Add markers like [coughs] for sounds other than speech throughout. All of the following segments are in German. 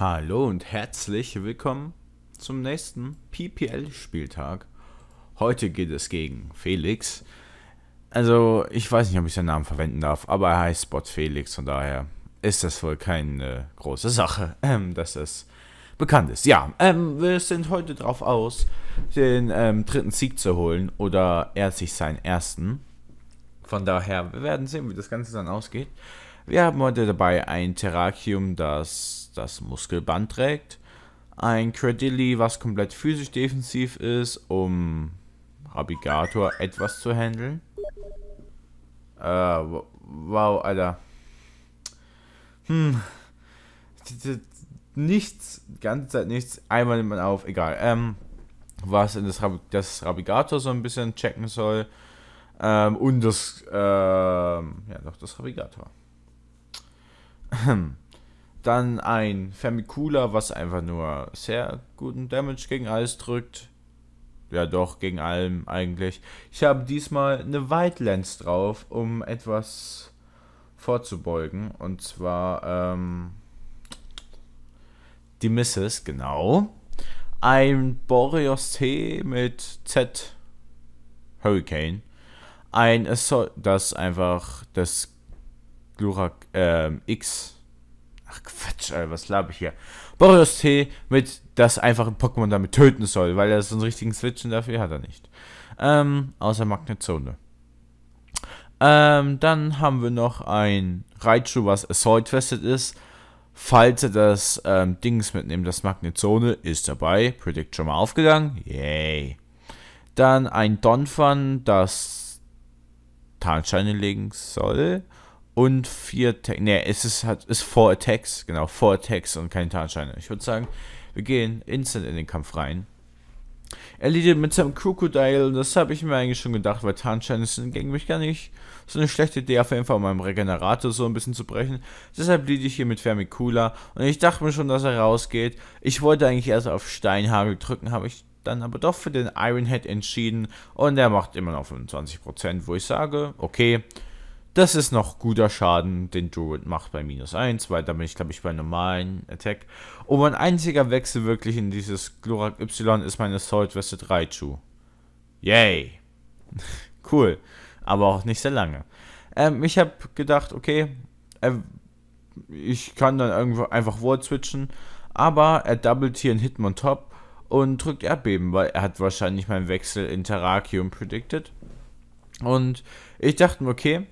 Hallo und herzlich willkommen zum nächsten PPL-Spieltag. Heute geht es gegen Felix. Also, ich weiß nicht, ob ich seinen Namen verwenden darf, aber er heißt Spot Felix, von daher ist das wohl keine große Sache, [clears throat] ähm, dass das bekannt ist. Ja, ähm, wir sind heute drauf aus, den ähm, dritten Sieg zu holen oder er sich seinen ersten. Von daher, wir werden sehen, wie das Ganze dann ausgeht. Wir haben heute dabei ein Terrakium, das das Muskelband trägt. Ein Credilly, was komplett physisch defensiv ist, um Rabigator etwas zu handeln. Äh, wow, Alter. Hm. Nichts, ganze Zeit nichts. Einmal nimmt man auf, egal. Ähm, was in das, Rab das Rabigator so ein bisschen checken soll. Ähm, und das, ähm, ja, doch das Rabigator. [clears throat] Dann ein Femicula, was einfach nur sehr guten Damage gegen alles drückt. Ja, doch, gegen allem eigentlich. Ich habe diesmal eine White Lens drauf, um etwas vorzubeugen. Und zwar ähm, die Misses, genau. Ein Boreos T mit Z Hurricane. Ein Assault, das einfach das Glurak ähm, X. Ach Quatsch, Alter, was laber ich hier? Boreos T mit das einfache Pokémon damit töten soll, weil er so einen richtigen Switch und dafür hat er nicht. Ähm, außer Magnetzone. Ähm, dann haben wir noch ein Raichu, was Assault Vested ist. Falls er das ähm, Dings mitnehmt, das Magnetzone, ist dabei. Predict schon mal aufgegangen. Yay. Dann ein Donphan, das Tarnscheine legen soll und vier Tech. Ne, es ist, hat, ist Four Attacks, genau, Four Attacks und keine Tarnscheine. Ich würde sagen, wir gehen instant in den Kampf rein. Er leadet mit seinem Crocodile, das habe ich mir eigentlich schon gedacht, weil Tarnscheine sind gegen mich gar nicht so eine schlechte Idee, auf jeden Fall, um meinen Regenerator so ein bisschen zu brechen. Deshalb liede ich hier mit Vermicula und ich dachte mir schon, dass er rausgeht. Ich wollte eigentlich erst auf Steinhagel drücken, habe ich dann aber doch für den Iron Head entschieden und er macht immer noch 25%, wo ich sage, okay, das ist noch guter Schaden, den Druid macht bei minus 1, weil da bin ich, glaube ich, bei normalen Attack. Und mein einziger Wechsel wirklich in dieses Glorak Y ist meine Assault Vested Raichu. Yay! [laughs] cool, aber auch nicht sehr lange. Ähm, ich habe gedacht, okay, äh, ich kann dann irgendwo einfach Ward switchen, aber er doublet hier einen Top und drückt Erdbeben, weil er hat wahrscheinlich meinen Wechsel in Terrakium predicted. Und ich dachte mir, okay,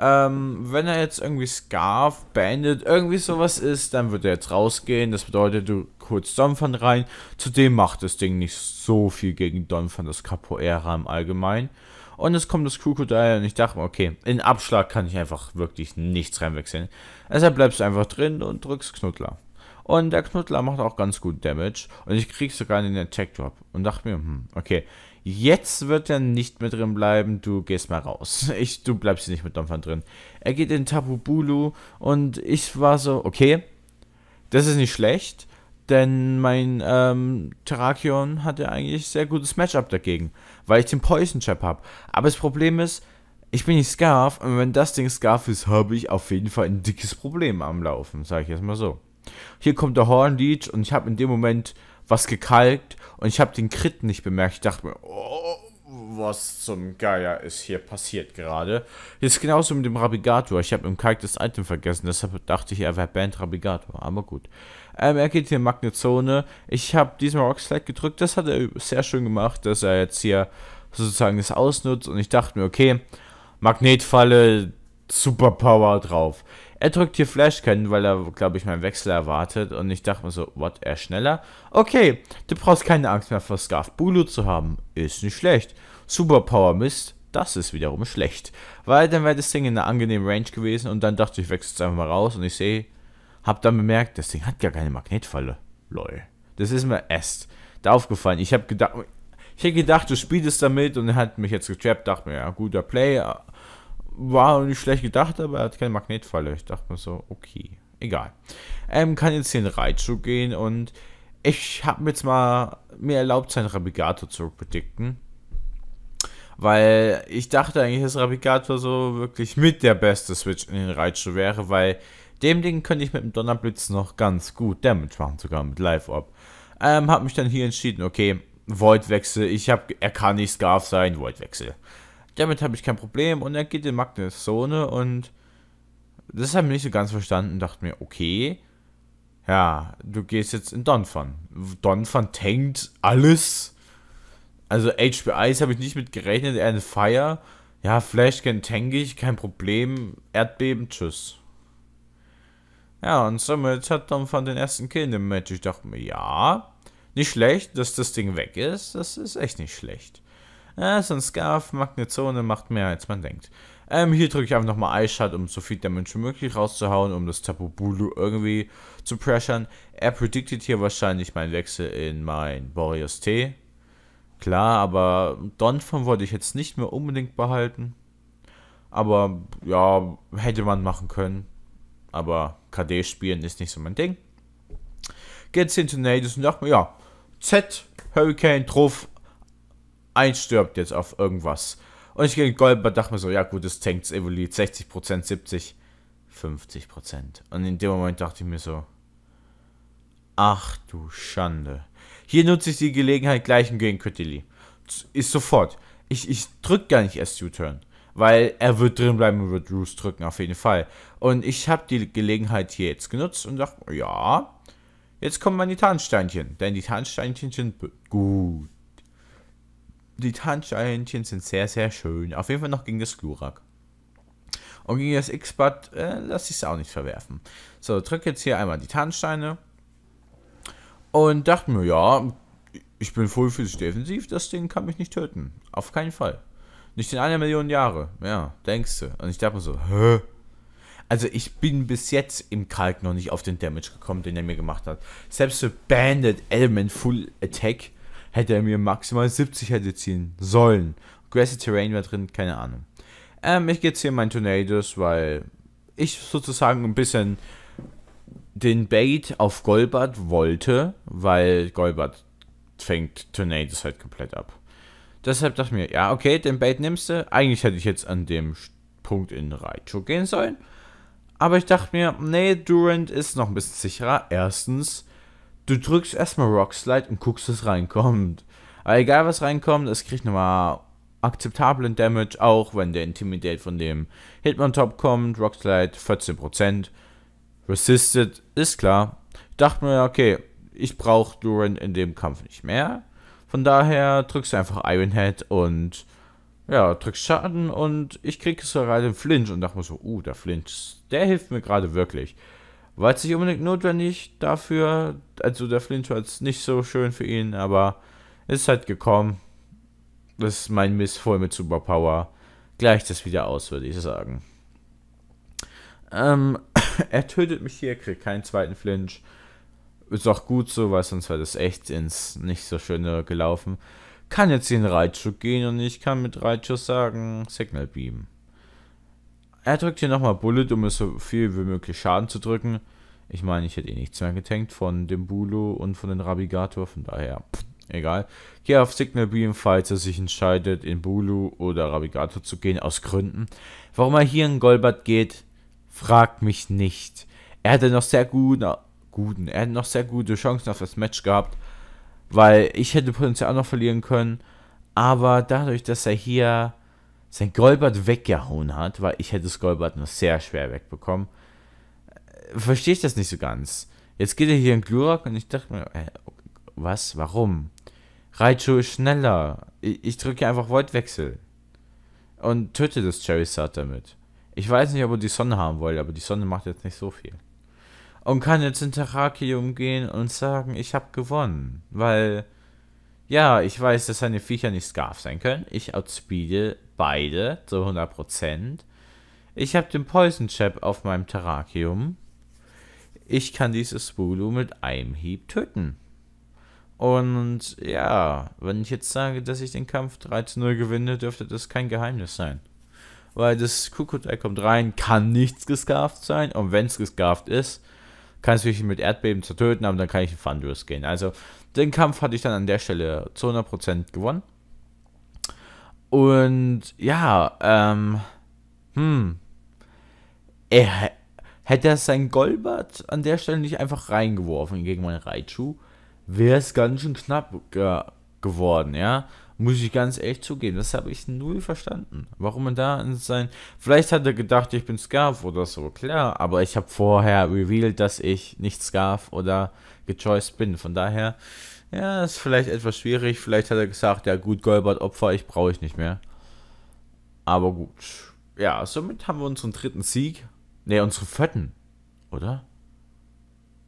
ähm, wenn er jetzt irgendwie Scarf, beendet, irgendwie sowas ist, dann wird er jetzt rausgehen. Das bedeutet, du kurz Donphan rein. Zudem macht das Ding nicht so viel gegen Donphan, das Capoeira im Allgemeinen. Und es kommt das Crocodile und ich dachte mir, okay, in Abschlag kann ich einfach wirklich nichts reinwechseln. Deshalb bleibst du einfach drin und drückst Knuddler. Und der Knuddler macht auch ganz gut Damage. Und ich krieg sogar einen Attack Drop. Und dachte mir, hm, okay, Jetzt wird er nicht mehr drin bleiben, du gehst mal raus. [laughs] Ich, du bleibst nicht mit Dampfern drin. Er geht in Tapu Bulu und ich war so, okay, das ist nicht schlecht, denn mein ähm, Terrakion hatte eigentlich sehr gutes Matchup dagegen, weil ich den Poison Chap habe. Aber das Problem ist, ich bin nicht Scarf und wenn das Ding Scarf ist, habe ich auf jeden Fall ein dickes Problem am Laufen, sage ich jetzt mal so. Hier kommt der Horn Leech und ich habe in dem Moment was gekalkt und ich habe den Crit nicht bemerkt. Ich dachte mir, oh, was zum Geier ist hier passiert gerade. Hier Ist genauso mit dem Rabigator. Ich habe im Kalk das Item vergessen, deshalb dachte ich, er wäre Band Rabigator, aber gut. Ähm, er geht hier in Magnetzone. Ich habe diesmal Rockslide gedrückt, das hat er sehr schön gemacht, dass er jetzt hier sozusagen das ausnutzt und ich dachte mir, okay, Magnetfalle, Superpower drauf. Er drückt hier Flash können, weil er, glaube ich, meinen Wechsel erwartet. Und ich dachte mir so, what, er schneller? Okay, du brauchst keine Angst mehr vor Scarf Bulu zu haben. Ist nicht schlecht. Superpower Mist, das ist wiederum schlecht. Weil dann wäre das Ding in einer angenehmen Range gewesen. Und dann dachte ich, ich wechsle es einfach mal raus. Und ich sehe, habe dann bemerkt, das Ding hat gar keine Magnetfalle. Lol. Das ist mir erst da aufgefallen. Ich habe gedacht, ich hätte gedacht, du spielst damit und er hat mich jetzt getrappt. Dachte mir, ja, guter Player war nicht schlecht gedacht, aber er hat keine Magnetfalle. Ich dachte mir so, okay, egal. Ähm, kann jetzt hier in Raichu gehen und ich habe mir jetzt mal mir erlaubt, seinen Rabigato zu predikten. Weil ich dachte eigentlich, dass Rabigato so wirklich mit der beste Switch in den Raichu wäre, weil dem Ding könnte ich mit dem Donnerblitz noch ganz gut Damage machen, sogar mit Live Orb. Ähm, hab mich dann hier entschieden, okay, Void Wechsel, ich hab, er kann nicht Scarf sein, Void Wechsel damit habe ich kein Problem. Und er geht in Magnus Zone und das habe ich nicht so ganz verstanden. Dachte mir, okay, ja, du gehst jetzt in Donphan. Donphan tankt alles. Also HBIs habe ich nicht mit gerechnet, er in Fire. Ja, Flashcan tank ich, kein Problem. Erdbeben, tschüss. Ja, und somit hat Donphan den ersten Kill in dem Match. Ich dachte mir, ja, nicht schlecht, dass das Ding weg ist. Das ist echt nicht schlecht. Äh, so ein Scarf, Magnezone macht mehr, als man denkt. Ähm, hier drücke ich einfach nochmal Eyeshot, um so viel Damage wie möglich rauszuhauen, um das Tapu Bulu irgendwie zu pressern. Er predicted hier wahrscheinlich meinen Wechsel in mein Boreas T. Klar, aber Donphan wollte ich jetzt nicht mehr unbedingt behalten. Aber ja, hätte man machen können. Aber KD spielen ist nicht so mein Ding. Geht's hin zu Nades und dachte mir, ja, Z, Hurricane, Truff, eins stirbt jetzt auf irgendwas. Und ich gegen Goldberg dachte mir so, ja gut, das tankt Evolit 60%, 70%, 50%. Und in dem Moment dachte ich mir so, ach du Schande. Hier nutze ich die Gelegenheit gleich und gegen Kötili. Ist sofort. Ich, ich drück gar nicht erst U-Turn. Weil er wird drin bleiben und wird Roos drücken, auf jeden Fall. Und ich habe die Gelegenheit hier jetzt genutzt und dachte, ja, jetzt kommen meine Tarnsteinchen. Denn die Tarnsteinchen sind gut die Tanzsteinchen sind sehr, sehr schön. Auf jeden Fall noch gegen das Glurak. Und gegen das X-Bad äh, lasse ich es auch nicht verwerfen. So, drücke jetzt hier einmal die Tarnsteine. Und dachte mir, ja, ich bin voll physisch defensiv, das Ding kann mich nicht töten. Auf keinen Fall. Nicht in einer Million Jahre. Ja, denkst du. Und ich dachte mir so, hä? Also ich bin bis jetzt im Kalk noch nicht auf den Damage gekommen, den er mir gemacht hat. Selbst für Bandit Element Full Attack hätte er mir maximal 70 hätte ziehen sollen. Grassy Terrain war drin, keine Ahnung. Ähm, ich gehe jetzt hier in meinen Tornados, weil ich sozusagen ein bisschen den Bait auf Golbat wollte, weil Golbat fängt Tornados halt komplett ab. Deshalb dachte ich mir, ja, okay, den Bait nimmst du. Eigentlich hätte ich jetzt an dem Punkt in Raichu gehen sollen. Aber ich dachte mir, nee, Durant ist noch ein bisschen sicherer. Erstens, du drückst erstmal Rock Slide und guckst, was reinkommt. Aber egal, was reinkommt, es kriegt nochmal akzeptablen Damage, auch wenn der Intimidate von dem Hitman Top kommt. Rock Slide 14%. Resisted ist klar. Ich dachte mir, okay, ich brauche Durant in dem Kampf nicht mehr. Von daher drückst du einfach Iron Head und ja, drückst Schaden und ich krieg gerade den Flinch und dachte mir so, uh, der Flinch, der hilft mir gerade wirklich. War jetzt nicht unbedingt notwendig dafür. Also der Flint war jetzt nicht so schön für ihn, aber ist halt gekommen. Das ist mein Miss voll mit Superpower. Gleich das wieder aus, würde ich sagen. Ähm, [coughs] er tötet mich hier, kriegt keinen zweiten Flinch. Ist auch gut so, weil sonst wäre das echt ins nicht so schöne gelaufen. Kann jetzt in Reitschuh gehen und ich kann mit Reitschuh sagen, Signal Beam. Er drückt hier nochmal Bullet, um es so viel wie möglich Schaden zu drücken. Ich meine, ich hätte eh nichts mehr getankt von dem Bulo und von den Rabigator, von daher, pff, egal. Gehe auf Signal Beam, falls er sich entscheidet, in Bulu oder Rabigator zu gehen, aus Gründen. Warum er hier in Golbat geht, fragt mich nicht. Er hätte noch sehr guten, guten, er hätte noch sehr gute Chancen auf das Match gehabt, weil ich hätte potenziell auch noch verlieren können. Aber dadurch, dass er hier sein Golbert weggehauen hat, weil ich hätte Golbert nur sehr schwer wegbekommen, äh, verstehe ich das nicht so ganz. Jetzt geht er hier in Glurak und ich dachte mir, äh, was, warum? Raichu ist schneller. Ich, ich drücke einfach Voltwechsel. Und töte das Charizard damit. Ich weiß nicht, ob er die Sonne haben wollte, aber die Sonne macht jetzt nicht so viel. Und kann jetzt in Terrakium gehen und sagen, ich habe gewonnen. Weil ja, ich weiß, dass seine Viecher nicht Scarf sein können. Ich outspeede beide zu 100%. Ich habe den Poison Chap auf meinem Terrakium. Ich kann dieses Bulu mit einem Hieb töten. Und ja, wenn ich jetzt sage, dass ich den Kampf 3 zu 0 gewinne, dürfte das kein Geheimnis sein. Weil das Kukutai kommt rein, kann nichts gescarft sein und wenn es gescarft ist, kannst du dich mit Erdbeben zertöten, töten, aber dann kann ich in Thunderous gehen. Also den Kampf hatte ich dann an der Stelle zu 100% gewonnen. Und ja, ähm, hm, er, hätte er sein Golbert an der Stelle nicht einfach reingeworfen gegen meinen Raichu, wäre es ganz schön knapp äh, geworden, ja. Muss ich ganz ehrlich zugeben. Das habe ich null verstanden. Warum man da in sein. Vielleicht hat er gedacht, ich bin Scarf oder so, klar. Aber ich habe vorher revealed, dass ich nicht Scarf oder gechoiced bin. Von daher, ja, ist vielleicht etwas schwierig. Vielleicht hat er gesagt, ja gut, Golbert Opfer, ich brauche ich nicht mehr. Aber gut. Ja, somit haben wir unseren dritten Sieg. Ne, unseren vierten. Oder?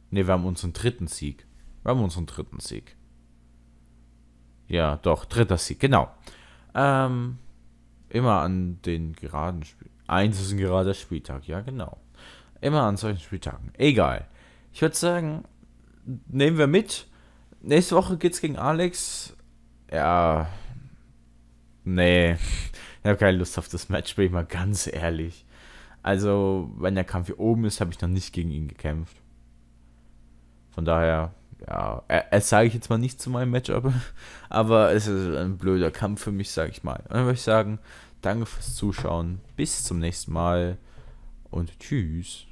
Ne, wir haben unseren dritten Sieg. Wir haben unseren dritten Sieg. Ja, doch, dritter Sieg, genau. Ähm, immer an den geraden Spieltagen. Eins ist ein gerader Spieltag, ja, genau. Immer an solchen Spieltagen. Egal. Ich würde sagen, nehmen wir mit. Nächste Woche geht's gegen Alex. Ja. Nee. Ich habe keine Lust auf das Match, bin ich mal ganz ehrlich. Also, wenn der Kampf hier oben ist, habe ich noch nicht gegen ihn gekämpft. Von daher, ja, das sage ich jetzt mal nicht zu meinem Matchup, [laughs] aber es ist ein blöder Kampf für mich, sage ich mal. Und dann würde ich sagen, danke fürs Zuschauen, bis zum nächsten Mal und tschüss.